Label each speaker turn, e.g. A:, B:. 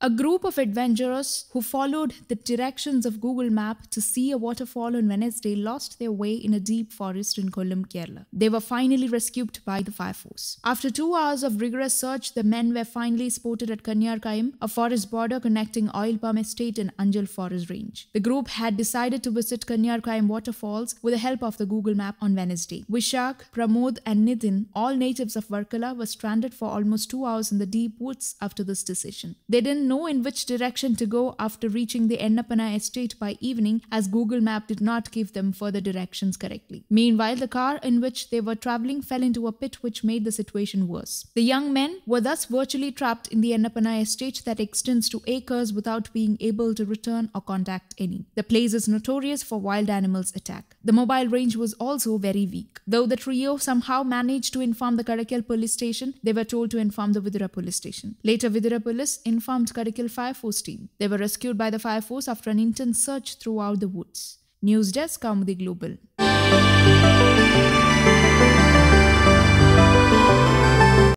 A: A group of adventurers who followed the directions of Google Map to see a waterfall on Wednesday lost their way in a deep forest in Kollam, Kerala. They were finally rescued by the fire force. After two hours of rigorous search, the men were finally spotted at Kaim, a forest border connecting Oil Palm Estate and Anjal Forest Range. The group had decided to visit Kaim waterfalls with the help of the Google Map on Wednesday. Vishak, Pramod, and Nithin, all natives of Varkala, were stranded for almost two hours in the deep woods after this decision. They didn't know in which direction to go after reaching the Ennapana estate by evening as Google Map did not give them further directions correctly. Meanwhile, the car in which they were traveling fell into a pit which made the situation worse. The young men were thus virtually trapped in the Ennapana estate that extends to acres without being able to return or contact any. The place is notorious for wild animals attack. The mobile range was also very weak. Though the trio somehow managed to inform the Karakal police station, they were told to inform the Vidura police station. Later, Vidura police informed Fire Force team. They were rescued by the Fire Force after an intense search throughout the woods. News Desk, Kaumudi Global.